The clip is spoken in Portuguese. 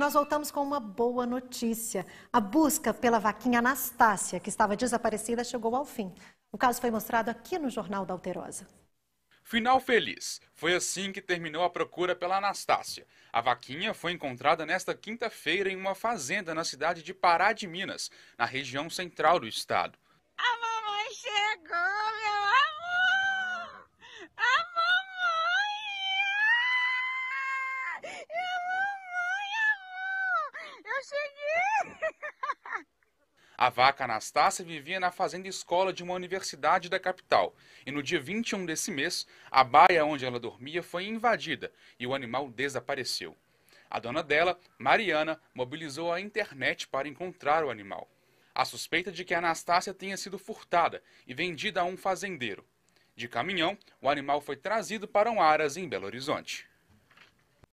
nós voltamos com uma boa notícia. A busca pela vaquinha Anastácia, que estava desaparecida, chegou ao fim. O caso foi mostrado aqui no Jornal da Alterosa. Final feliz. Foi assim que terminou a procura pela Anastácia. A vaquinha foi encontrada nesta quinta-feira em uma fazenda na cidade de Pará de Minas, na região central do estado. A mamãe chegou, meu amor! A mamãe! Eu cheguei! A vaca Anastácia vivia na fazenda escola de uma universidade da capital, e no dia 21 desse mês, a baia onde ela dormia foi invadida e o animal desapareceu. A dona dela, Mariana, mobilizou a internet para encontrar o animal. A suspeita de que Anastácia tenha sido furtada e vendida a um fazendeiro. De caminhão, o animal foi trazido para um aras em Belo Horizonte.